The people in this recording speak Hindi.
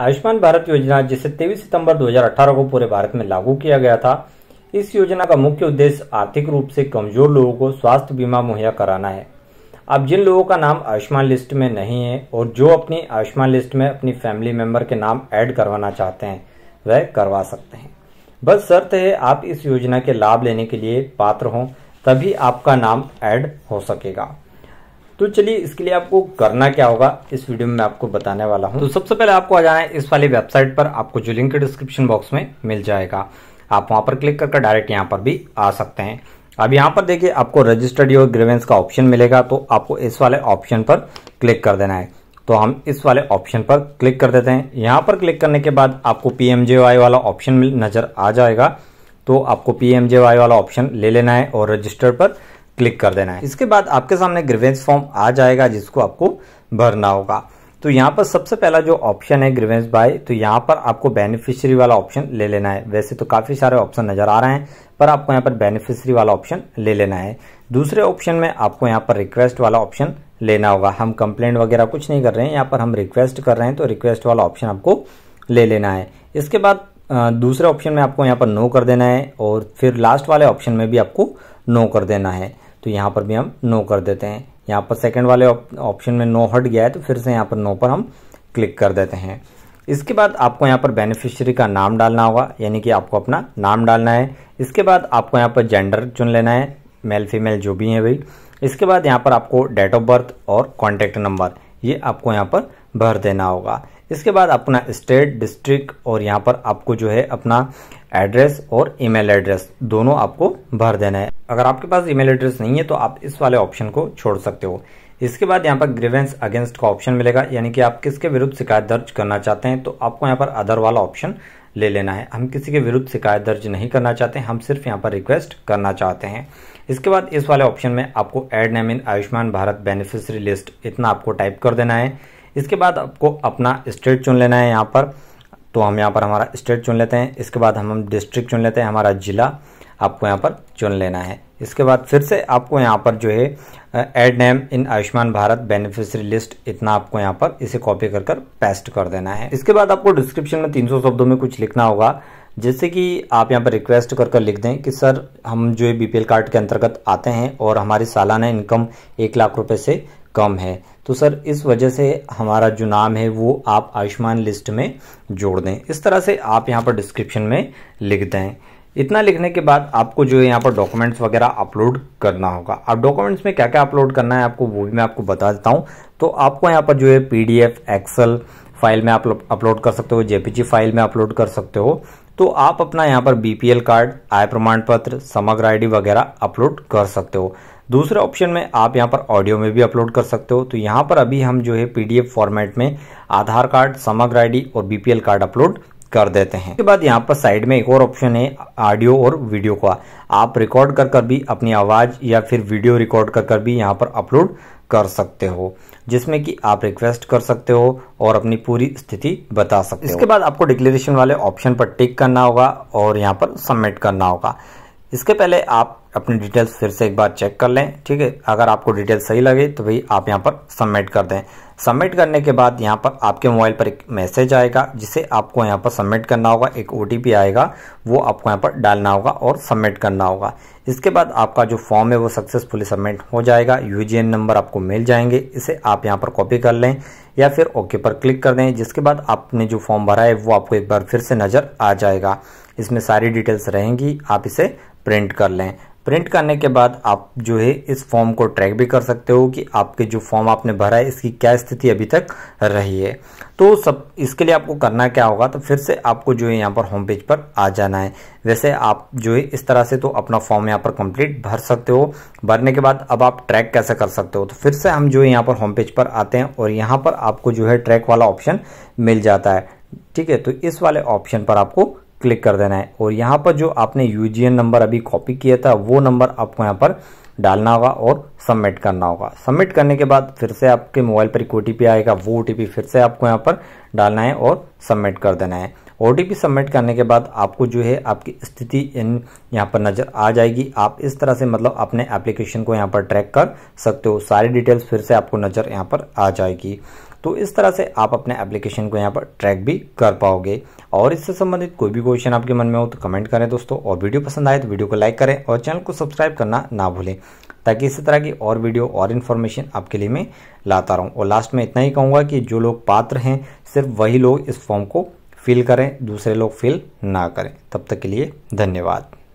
आयुष्मान भारत योजना जिसे 23 सितंबर 2018 को पूरे भारत में लागू किया गया था इस योजना का मुख्य उद्देश्य आर्थिक रूप से कमजोर लोगों को स्वास्थ्य बीमा मुहैया कराना है अब जिन लोगों का नाम आयुष्मान लिस्ट में नहीं है और जो अपनी आयुष्मान लिस्ट में अपनी फैमिली मेंबर के नाम ऐड करवाना चाहते हैं वह करवा सकते हैं बस शर्त है आप इस योजना के लाभ लेने के लिए पात्र हों तभी आपका नाम ऐड हो सकेगा तो चलिए इसके लिए आपको करना क्या होगा इस वीडियो में आपको बताने वाला हूँ तो सबसे पहले आपको आ जाना है इस वाली वेबसाइट पर आपको जो लिंक डिस्क्रिप्शन बॉक्स में मिल जाएगा आप वहां पर क्लिक करके डायरेक्ट यहाँ पर भी आ सकते हैं अब यहाँ पर देखिए आपको रजिस्टर्ड योर ग्रीवेंस का ऑप्शन मिलेगा तो आपको इस वाले ऑप्शन पर क्लिक कर देना है तो हम इस वाले ऑप्शन पर क्लिक कर देते हैं यहाँ पर क्लिक करने के बाद आपको पीएमजेवाई वाला ऑप्शन नज़र आ जाएगा तो आपको पीएमजेवाई वाला ऑप्शन ले लेना है और रजिस्टर पर क्लिक कर देना है इसके बाद आपके सामने ग्रीवेंस फॉर्म आ जाएगा जिसको आपको भरना होगा तो यहाँ पर सबसे पहला जो ऑप्शन है ग्रीवेंस बाय तो यहाँ पर आपको बेनिफिशियरी वाला ऑप्शन ले लेना है वैसे तो काफ़ी सारे ऑप्शन नज़र आ रहे हैं पर आपको यहाँ पर बेनिफिशियरी वाला ऑप्शन ले लेना है दूसरे ऑप्शन में आपको यहाँ पर रिक्वेस्ट वाला ऑप्शन लेना होगा हम कंप्लेंट वगैरह कुछ नहीं कर रहे हैं यहाँ पर हम रिक्वेस्ट कर रहे हैं तो रिक्वेस्ट वाला ऑप्शन आपको ले लेना है इसके बाद दूसरे ऑप्शन में आपको यहाँ पर नो कर देना है और फिर लास्ट वाले ऑप्शन में भी आपको नो कर देना है तो यहाँ पर भी हम नो कर देते हैं यहाँ पर सेकेंड वाले ऑप्शन में नो हट गया है तो फिर से यहाँ पर नो पर हम क्लिक कर देते हैं इसके बाद आपको यहाँ पर बेनिफिशियरी का नाम डालना होगा यानी कि आपको अपना नाम डालना है इसके बाद आपको यहाँ पर जेंडर चुन लेना है मेल फीमेल जो भी है भाई इसके बाद यहाँ पर आपको डेट ऑफ बर्थ और कॉन्टैक्ट नंबर ये आपको यहाँ पर भर देना होगा इसके बाद अपना स्टेट डिस्ट्रिक्ट और यहाँ पर आपको जो है अपना एड्रेस और ईमेल एड्रेस दोनों आपको भर देना है अगर आपके पास ईमेल एड्रेस नहीं है तो आप इस वाले ऑप्शन को छोड़ सकते हो इसके बाद यहाँ पर ग्रीवेंस अगेंस्ट का ऑप्शन मिलेगा यानी कि आप किसके विरुद्ध शिकायत दर्ज करना चाहते हैं तो आपको यहाँ पर अदर वाला ऑप्शन ले लेना है हम किसी के विरुद्ध शिकायत दर्ज नहीं करना चाहते हम सिर्फ यहाँ पर रिक्वेस्ट करना चाहते हैं इसके बाद इस वाले ऑप्शन में आपको add name in Ayushman Bharat beneficiary list इतना आपको टाइप कर देना है इसके बाद आपको अपना स्टेट चुन लेना है यहाँ पर तो हम यहाँ पर हमारा स्टेट चुन लेते हैं इसके बाद हम डिस्ट्रिक्ट चुन लेते हैं हमारा ज़िला आपको यहाँ पर चुन लेना है इसके बाद फिर से आपको यहाँ पर जो है add name in Ayushman Bharat beneficiary list इतना आपको यहाँ पर इसे कॉपी कर कर पेस्ट कर देना है इसके बाद आपको डिस्क्रिप्शन में 300 शब्दों में कुछ लिखना होगा जैसे कि आप यहाँ पर रिक्वेस्ट कर कर लिख दें कि सर हम जो है बीपीएल कार्ड के अंतर्गत आते हैं और हमारी सालाना इनकम एक लाख रुपये से कम है तो सर इस वजह से हमारा जो नाम है वो आप आयुष्मान लिस्ट में जोड़ दें इस तरह से आप यहाँ पर डिस्क्रिप्शन में लिख दें इतना लिखने के बाद आपको जो है यहाँ पर डॉक्यूमेंट्स वगैरह अपलोड करना होगा अब डॉक्यूमेंट्स में क्या क्या अपलोड करना है आपको वो भी मैं आपको बता देता हूँ तो आपको यहाँ पर जो है पी डी फाइल में आप अपलोड कर सकते हो जेपीजी फाइल में अपलोड कर सकते हो तो आप अपना यहाँ पर बीपीएल कार्ड आय प्रमाण पत्र समग्र आईडी वगैरह अपलोड कर सकते हो दूसरे ऑप्शन में आप यहाँ पर ऑडियो में भी अपलोड कर सकते हो तो यहाँ पर अभी हम जो है पीडीएफ फॉर्मेट में आधार कार्ड समग्र आईडी और बीपीएल कार्ड अपलोड कर देते हैं उसके बाद यहाँ पर साइड में एक और ऑप्शन है ऑडियो और वीडियो का आप रिकॉर्ड कर कर भी अपनी आवाज़ या फिर वीडियो रिकॉर्ड कर कर भी यहाँ पर अपलोड कर सकते हो जिसमें कि आप रिक्वेस्ट कर सकते हो और अपनी पूरी स्थिति बता सकते हो इसके बाद आपको डिक्लेरेशन वाले ऑप्शन पर टिक करना होगा और यहाँ पर सबमिट करना होगा इसके पहले आप अपनी डिटेल्स फिर से एक बार चेक कर लें ठीक है अगर आपको डिटेल सही लगे तो भाई आप यहाँ पर सबमिट कर दें सबमिट करने के बाद यहाँ पर आपके मोबाइल पर एक मैसेज आएगा जिसे आपको यहाँ पर सबमिट करना होगा एक ओ आएगा वो आपको यहाँ पर डालना होगा और सबमिट करना होगा इसके बाद आपका जो फॉर्म है वो सक्सेसफुली सबमिट हो जाएगा यू नंबर आपको मिल जाएंगे इसे आप यहाँ पर कॉपी कर लें या फिर ओके पर क्लिक कर दें जिसके बाद आपने जो फॉर्म भरा है वो आपको एक बार फिर से नज़र आ जाएगा इसमें सारी डिटेल्स रहेंगी आप इसे प्रिंट कर लें प्रिंट करने के बाद आप जो है इस फॉर्म को ट्रैक भी कर सकते हो कि आपके जो फॉर्म आपने भरा है इसकी क्या स्थिति अभी तक रही है तो सब इसके लिए आपको करना क्या होगा तो फिर से आपको जो है यहाँ पर होम पेज पर आ जाना है वैसे आप जो है इस तरह से तो अपना फॉर्म यहाँ पर कंप्लीट भर सकते हो भरने के बाद अब आप ट्रैक कैसे कर सकते हो तो फिर से हम जो है यहाँ पर होम पेज पर आते हैं और यहाँ पर आपको जो है ट्रैक वाला ऑप्शन मिल जाता है ठीक है तो इस वाले ऑप्शन पर आपको क्लिक कर देना है और यहाँ पर जो आपने यू नंबर अभी कॉपी किया था वो नंबर आपको यहाँ पर डालना होगा और सबमिट करना होगा सबमिट करने के बाद फिर से आपके मोबाइल पर एक ओ आएगा वो ओ फिर से आपको यहाँ पर डालना है और सबमिट कर देना है ओ सबमिट करने के बाद आपको जो है आपकी स्थिति इन यहाँ पर नज़र आ जाएगी आप इस तरह से मतलब अपने एप्लीकेशन को यहाँ पर ट्रैक कर सकते हो सारी डिटेल्स फिर से आपको नज़र यहाँ पर आ जाएगी तो इस तरह से आप अपने एप्लीकेशन को यहाँ पर ट्रैक भी कर पाओगे और इससे संबंधित कोई भी क्वेश्चन आपके मन में हो तो कमेंट करें दोस्तों और वीडियो पसंद आए तो वीडियो को लाइक करें और चैनल को सब्सक्राइब करना ना भूलें ताकि इसी तरह की और वीडियो और इन्फॉर्मेशन आपके लिए मैं लाता रहूँ और लास्ट में इतना ही कहूँगा कि जो लोग पात्र हैं सिर्फ वही लोग इस फॉर्म को फिल करें दूसरे लोग फिल ना करें तब तक के लिए धन्यवाद